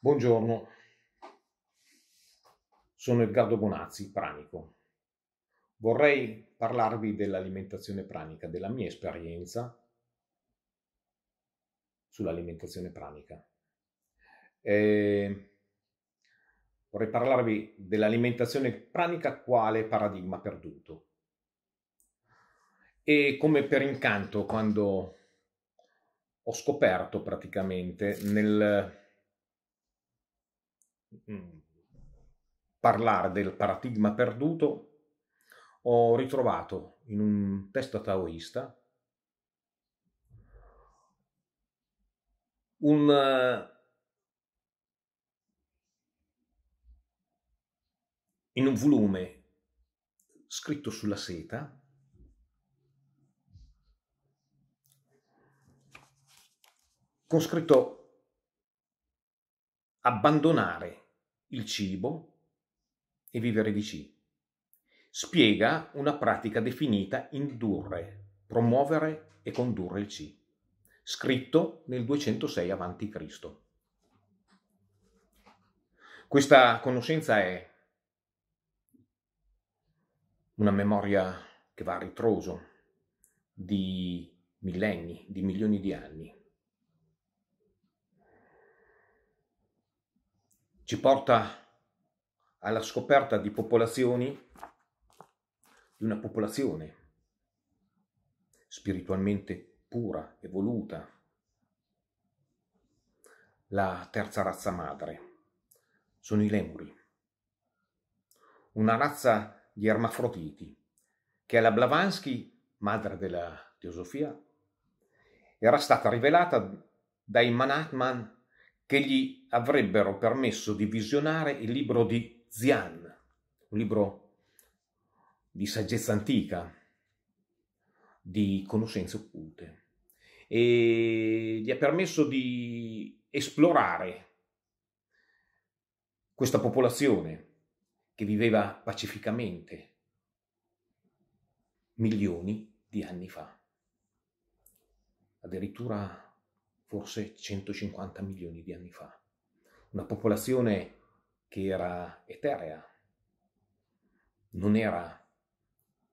Buongiorno, sono Edgardo Bonazzi, pranico. Vorrei parlarvi dell'alimentazione pranica, della mia esperienza sull'alimentazione pranica. Eh, vorrei parlarvi dell'alimentazione pranica quale paradigma perduto. E come per incanto, quando ho scoperto praticamente nel Mm. parlare del paradigma perduto, ho ritrovato in un testo taoista un... Eh, in un volume scritto sulla seta con scritto abbandonare il cibo e vivere vicini. Spiega una pratica definita indurre, promuovere e condurre il C, scritto nel 206 a.C. Questa conoscenza è una memoria che va a ritroso di millenni, di milioni di anni, ci porta alla scoperta di popolazioni, di una popolazione spiritualmente pura, evoluta, la terza razza madre, sono i lemuri, una razza di ermafroditi che alla Blavansky, madre della teosofia, era stata rivelata dai Manatman che gli avrebbero permesso di visionare il libro di Zian, un libro di saggezza antica, di conoscenze occulte, e gli ha permesso di esplorare questa popolazione che viveva pacificamente milioni di anni fa. Addirittura forse 150 milioni di anni fa. Una popolazione che era eterea, non era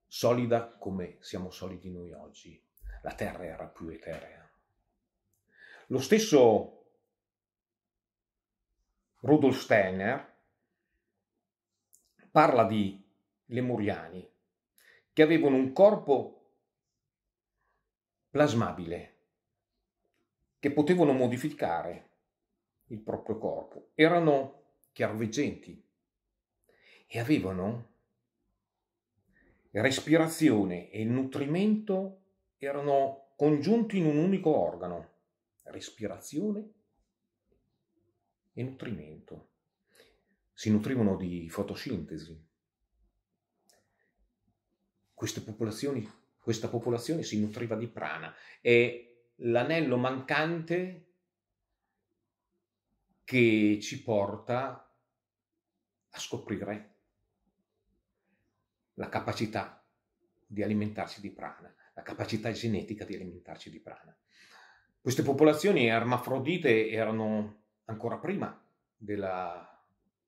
solida come siamo solidi noi oggi. La terra era più eterea. Lo stesso Rudolf Steiner parla di lemuriani che avevano un corpo plasmabile che potevano modificare il proprio corpo, erano chiarveggenti e avevano respirazione e nutrimento erano congiunti in un unico organo, respirazione e nutrimento. Si nutrivano di fotosintesi. Queste Popolazioni, questa popolazione si nutriva di prana e l'anello mancante che ci porta a scoprire la capacità di alimentarci di prana, la capacità genetica di alimentarci di prana. Queste popolazioni ermafrodite erano ancora prima della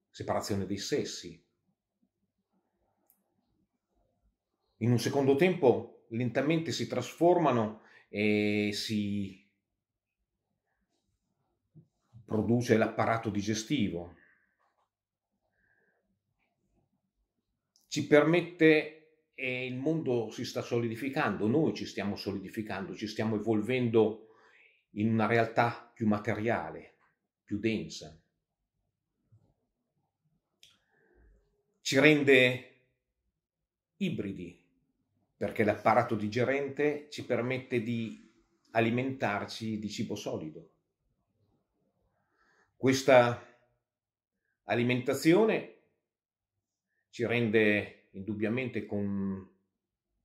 separazione dei sessi. In un secondo tempo lentamente si trasformano e si produce l'apparato digestivo. Ci permette, e il mondo si sta solidificando, noi ci stiamo solidificando, ci stiamo evolvendo in una realtà più materiale, più densa. Ci rende ibridi, perché l'apparato digerente ci permette di alimentarci di cibo solido. Questa alimentazione ci rende indubbiamente con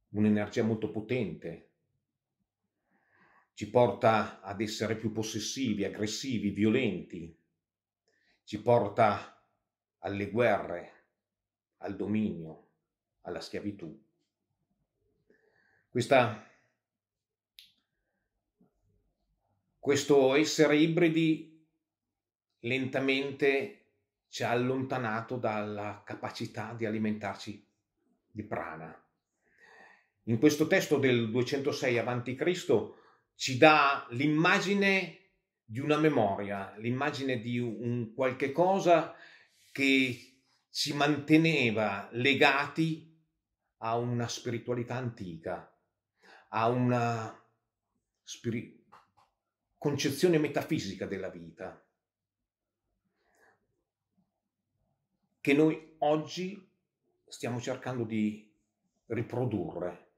un'energia molto potente, ci porta ad essere più possessivi, aggressivi, violenti, ci porta alle guerre, al dominio, alla schiavitù questa, questo essere ibridi lentamente ci ha allontanato dalla capacità di alimentarci di prana. In questo testo del 206 a.C. ci dà l'immagine di una memoria, l'immagine di un qualche cosa che ci manteneva legati a una spiritualità antica, a una spiri- concezione metafisica della vita che noi oggi stiamo cercando di riprodurre,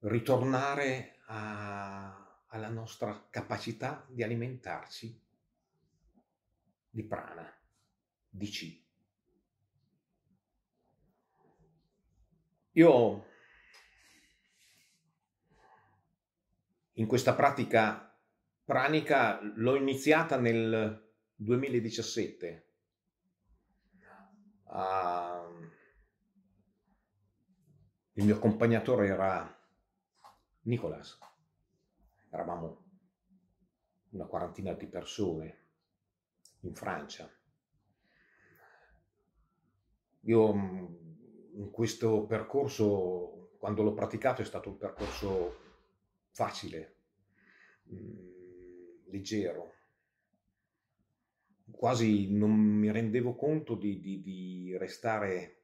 ritornare a, alla nostra capacità di alimentarci di prana, di ci. Io in questa pratica pranica l'ho iniziata nel 2017. Uh, ehm, il mio accompagnatore era Nicolas. Eravamo una quarantina di persone in Francia. Io mm, in questo percorso, quando l'ho praticato, è stato un percorso facile, mh, mm, leggero. Quasi non mi rendevo conto di, di, di restare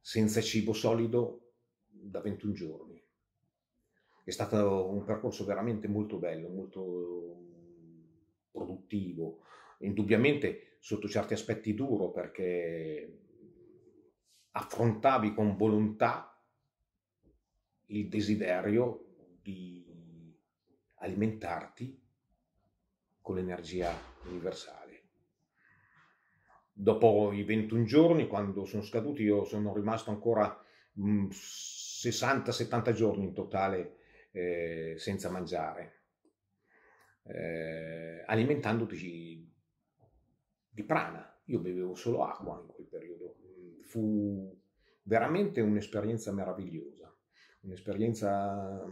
senza cibo solido da 21 giorni. È stato un percorso veramente molto bello, molto produttivo, indubbiamente sotto certi aspetti duro perché affrontavi con volontà il desiderio di alimentarti con l'energia universale. Dopo i 21 giorni, quando sono scaduti, io sono rimasto ancora 60-70 mm, giorni in totale eh, senza mangiare, eh, alimentandoti di, di prana. Io bevevo solo acqua in quel periodo. Fu veramente un'esperienza meravigliosa, un'esperienza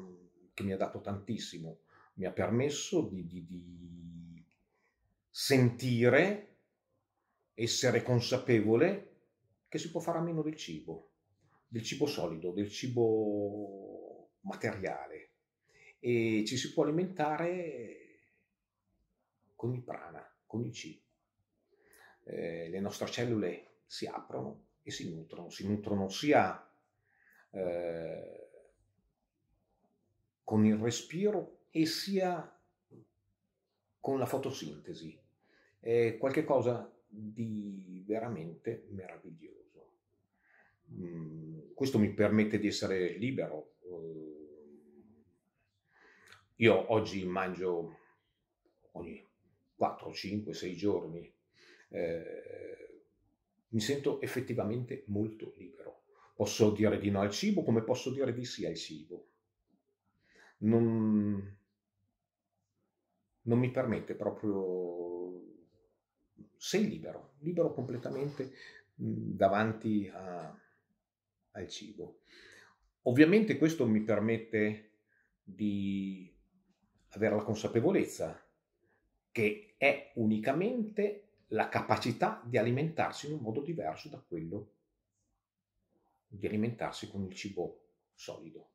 che mi ha dato tantissimo, mi ha permesso di, di, di sentire, essere consapevole che si può fare a meno del cibo, del cibo solido, del cibo materiale e ci si può alimentare con il prana, con il cibo. Eh, le nostre cellule si aprono e si nutrono, si nutrono sia eh, con il respiro e sia con la fotosintesi. È qualcosa di veramente meraviglioso. Mm, questo mi permette di essere libero. Mm. Io oggi mangio ogni 4, 5, 6 giorni. Eh, mi sento effettivamente molto libero. Posso dire di no al cibo come posso dire di sì al cibo non, non mi permette proprio, sei libero, libero completamente davanti a, al cibo. Ovviamente questo mi permette di avere la consapevolezza che è unicamente la capacità di alimentarsi in un modo diverso da quello di alimentarsi con il cibo solido.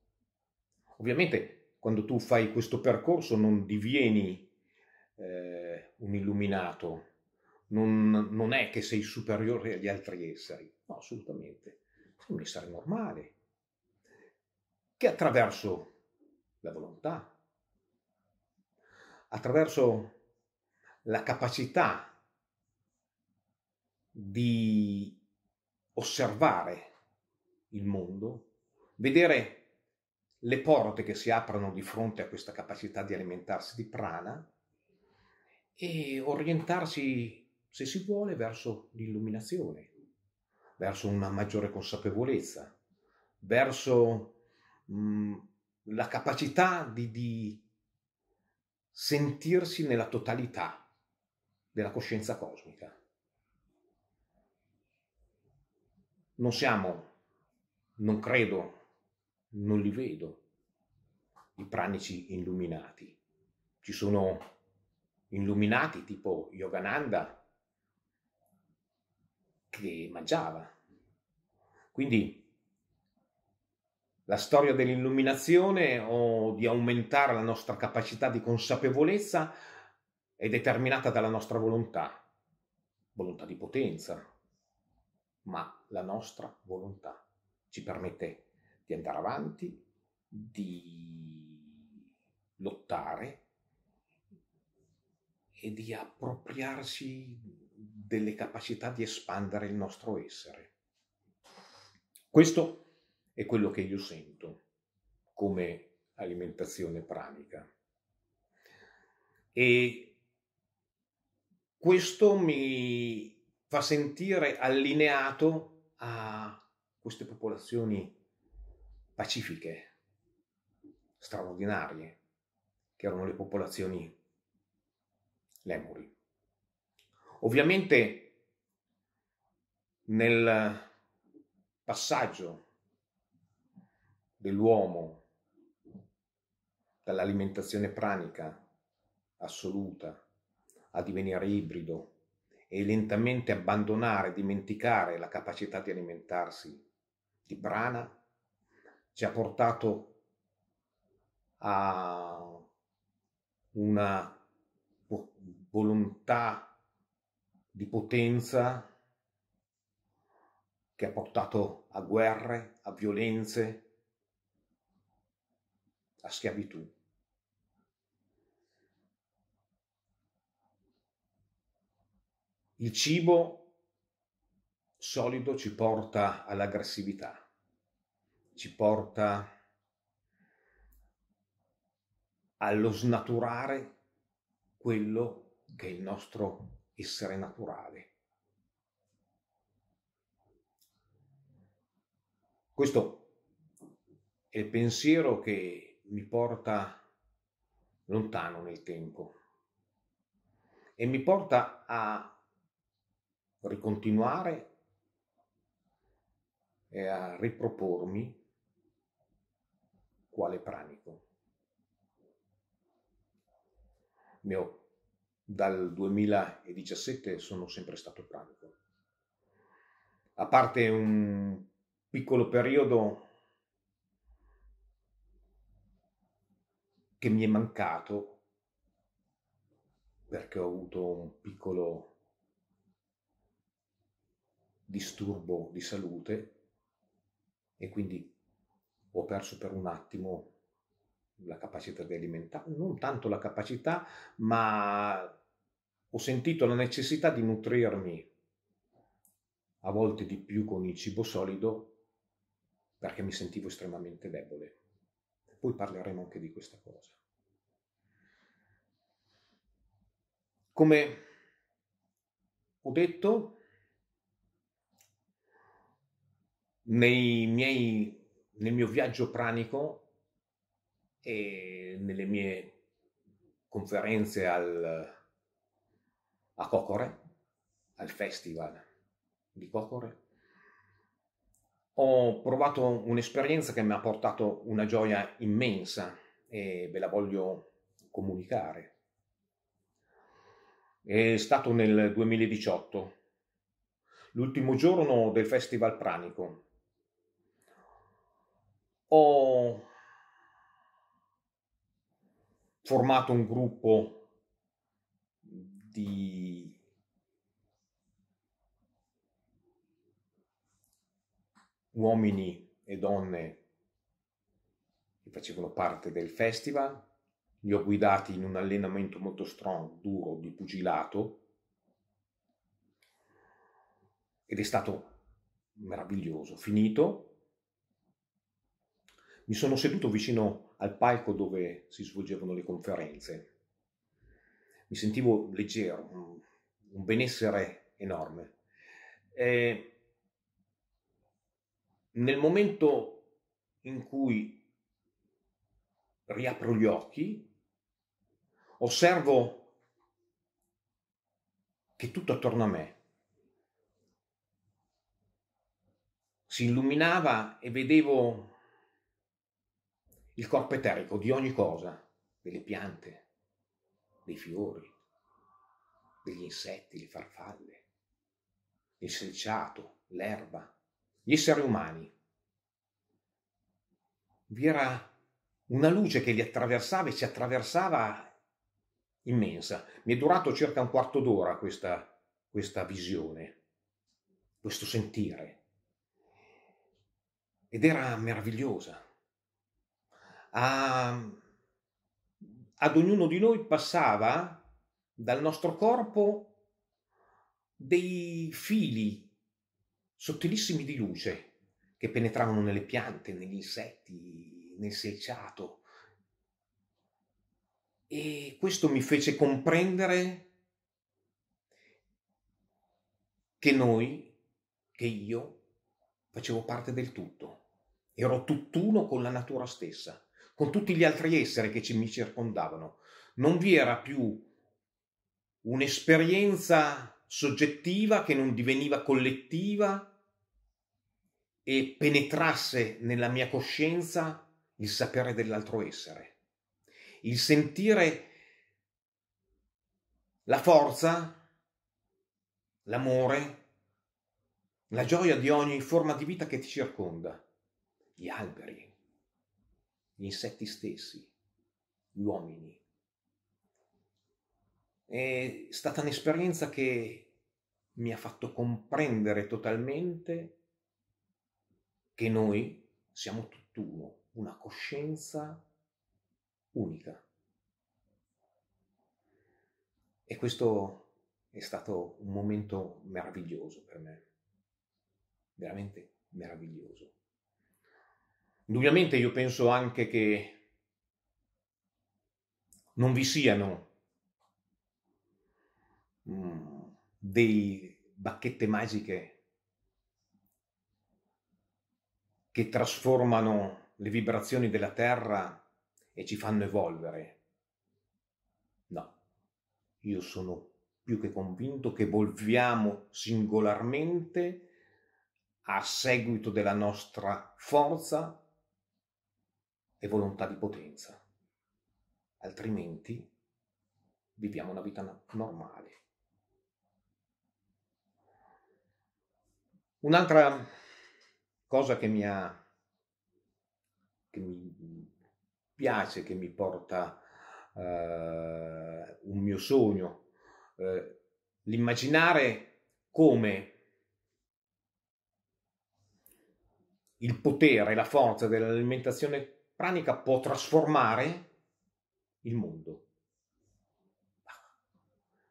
Ovviamente quando tu fai questo percorso non divieni eh, un illuminato, non, non, è che sei superiore agli altri esseri, no, assolutamente, sei un essere normale, che attraverso la volontà, attraverso la capacità di osservare il mondo, vedere le porte che si aprono di fronte a questa capacità di alimentarsi di prana e orientarsi, se si vuole, verso l'illuminazione, verso una maggiore consapevolezza, verso mh, mm, la capacità di, di sentirsi nella totalità della coscienza cosmica. Non siamo, non credo, non li vedo, i pranici illuminati. Ci sono illuminati tipo Yogananda che mangiava. Quindi la storia dell'illuminazione o di aumentare la nostra capacità di consapevolezza è determinata dalla nostra volontà, volontà di potenza, ma la nostra volontà ci permette di di andare avanti, di lottare e di appropriarsi delle capacità di espandere il nostro essere. Questo è quello che io sento come alimentazione pranica. E questo mi fa sentire allineato a queste popolazioni pacifiche, straordinarie, che erano le popolazioni lemuri. Ovviamente nel passaggio dell'uomo dall'alimentazione pranica assoluta a divenire ibrido e lentamente abbandonare, dimenticare la capacità di alimentarsi di prana, ci ha portato a una volontà di potenza che ha portato a guerre, a violenze, a schiavitù. Il cibo solido ci porta all'aggressività ci porta allo snaturare quello che è il nostro essere naturale. Questo è il pensiero che mi porta lontano nel tempo e mi porta a ricontinuare e a ripropormi quale pranico. Ho, dal 2017 sono sempre stato pranico. A parte un piccolo periodo che mi è mancato perché ho avuto un piccolo disturbo di salute e quindi ho perso per un attimo la capacità di alimentare, non tanto la capacità, ma ho sentito la necessità di nutrirmi a volte di più con il cibo solido perché mi sentivo estremamente debole. Poi parleremo anche di questa cosa. Come ho detto, nei miei nel mio viaggio pranico e nelle mie conferenze al, a Cocore, al festival di Cocore, ho provato un'esperienza che mi ha portato una gioia immensa e ve la voglio comunicare. È stato nel 2018, l'ultimo giorno del Festival Pranico, ho formato un gruppo di uomini e donne che facevano parte del festival, li ho guidati in un allenamento molto strong, duro, di pugilato ed è stato meraviglioso. Finito, mi sono seduto vicino al palco dove si svolgevano le conferenze. Mi sentivo leggero, un benessere enorme. E nel momento in cui riapro gli occhi, osservo che tutto attorno a me si illuminava e vedevo il corpo eterico di ogni cosa, delle piante, dei fiori, degli insetti, le farfalle, il selciato, l'erba, gli esseri umani. Vi era una luce che li attraversava e ci attraversava immensa. Mi è durato circa un quarto d'ora questa, questa visione, questo sentire. Ed era meravigliosa a, ehm, ad ognuno di noi passava dal nostro corpo dei fili sottilissimi di luce che penetravano nelle piante, negli insetti, nel selciato. E questo mi fece comprendere che noi, che io, facevo parte del tutto, ero tutt'uno con la natura stessa con tutti gli altri esseri che mi circondavano. Non vi era più un'esperienza soggettiva che non diveniva collettiva e penetrasse nella mia coscienza il sapere dell'altro essere, il sentire la forza, l'amore, la gioia di ogni forma di vita che ti circonda, gli alberi, gli insetti stessi, gli uomini. È stata un'esperienza che mi ha fatto comprendere totalmente che noi siamo tutt'uno, una coscienza unica. E questo è stato un momento meraviglioso per me, veramente meraviglioso. Indubbiamente io penso anche che non vi siano mm, dei bacchette magiche che trasformano le vibrazioni della Terra e ci fanno evolvere. No, io sono più che convinto che volviamo singolarmente a seguito della nostra forza e volontà di potenza, altrimenti viviamo una vita normale. Un'altra cosa che mi, ha, che mi piace, che mi porta uh, un mio sogno, uh, l'immaginare come il potere, la forza dell'alimentazione Pranica può trasformare il mondo.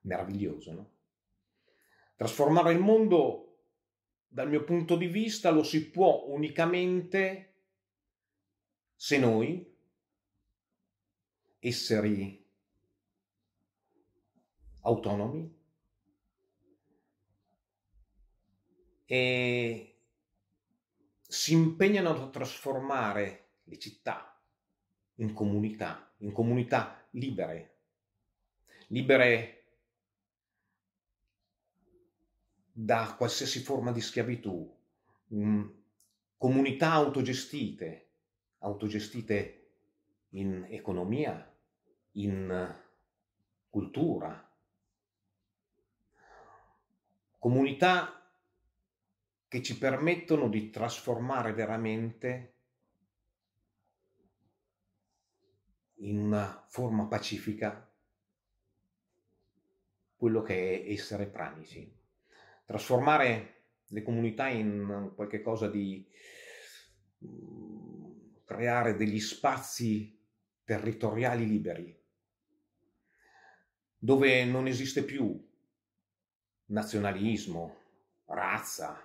Meraviglioso, no? Trasformare il mondo, dal mio punto di vista, lo si può unicamente se noi, esseri autonomi, e si impegnano a trasformare le città, in comunità, in comunità libere, libere da qualsiasi forma di schiavitù, mm, comunità autogestite, autogestite in economia, in cultura, comunità che ci permettono di trasformare veramente in una forma pacifica quello che è essere pranici. Trasformare le comunità in qualcosa di mm, creare degli spazi territoriali liberi, dove non esiste più nazionalismo, razza,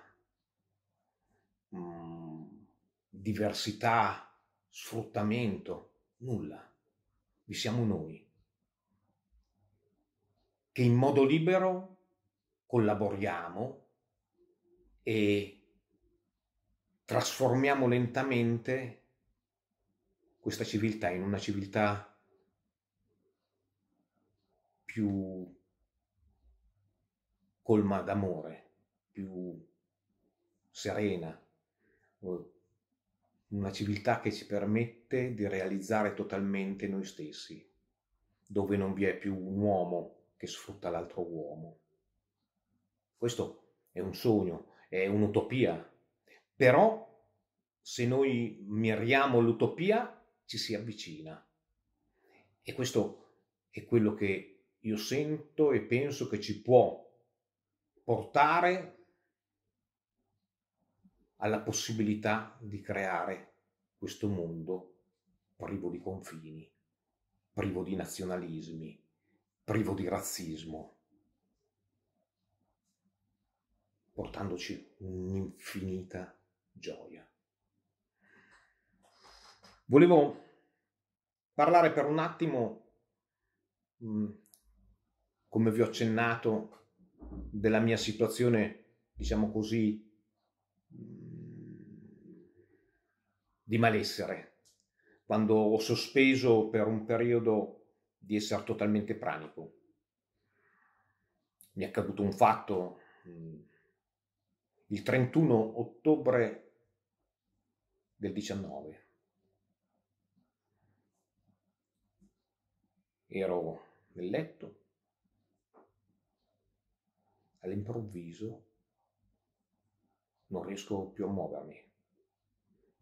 mm, diversità, sfruttamento, nulla vi siamo noi, che in modo libero collaboriamo e trasformiamo lentamente questa civiltà in una civiltà più colma d'amore, più serena, eh, una civiltà che ci permette di realizzare totalmente noi stessi, dove non vi è più un uomo che sfrutta l'altro uomo. Questo è un sogno, è un'utopia, però se noi miriamo l'utopia ci si avvicina. E questo è quello che io sento e penso che ci può portare alla possibilità di creare questo mondo privo di confini, privo di nazionalismi, privo di razzismo, portandoci un'infinita gioia. Volevo parlare per un attimo, mm, come vi ho accennato, della mia situazione, diciamo così, mm, di malessere, quando ho sospeso per un periodo di essere totalmente pranico. Mi è accaduto un fatto mm, il 31 ottobre del 19. Ero nel letto, all'improvviso non riesco più a muovermi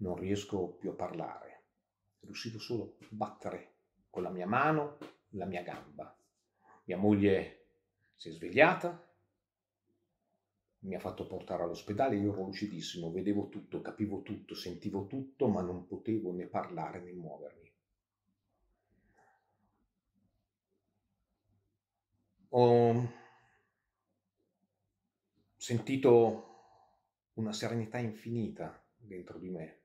non riesco più a parlare, riuscivo solo a battere con la mia mano la mia gamba. Mia moglie si è svegliata, mi ha fatto portare all'ospedale, io ero lucidissimo, vedevo tutto, capivo tutto, sentivo tutto, ma non potevo né parlare né muovermi. Ho sentito una serenità infinita dentro di me.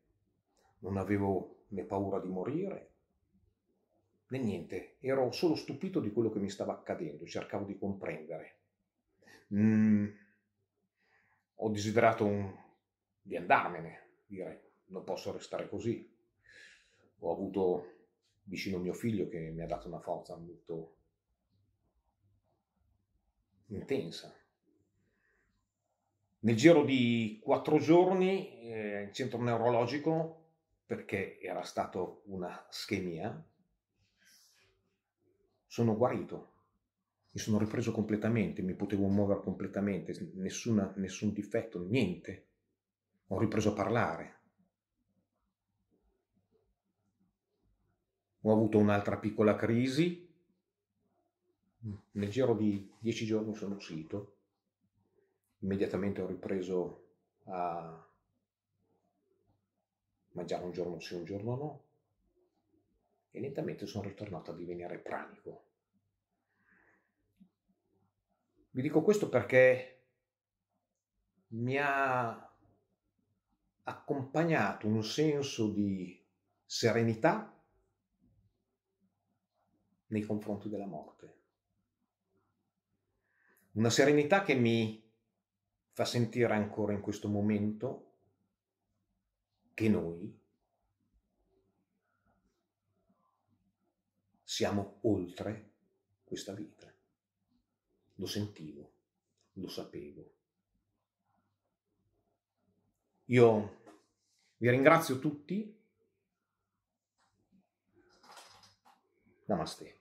Non avevo né paura di morire, né niente. Ero solo stupito di quello che mi stava accadendo, cercavo di comprendere. Mm. ho desiderato un... di andarmene, dire non posso restare così. Ho avuto vicino mio figlio che mi ha dato una forza molto intensa. Nel giro di quattro giorni eh, il centro neurologico perché era stato una schemia, sono guarito, mi sono ripreso completamente, mi potevo muovere completamente, nessuna, nessun difetto, niente. Ho ripreso a parlare. Ho avuto un'altra piccola crisi. Nel giro di dieci giorni sono uscito. Immediatamente ho ripreso a mangiare un giorno sì, un giorno no. E lentamente sono ritornato a divenire pranico. Vi dico questo perché mi ha accompagnato un senso di serenità nei confronti della morte. Una serenità che mi fa sentire ancora in questo momento che noi siamo oltre questa vita. Lo sentivo, lo sapevo. Io vi ringrazio tutti. Namaste.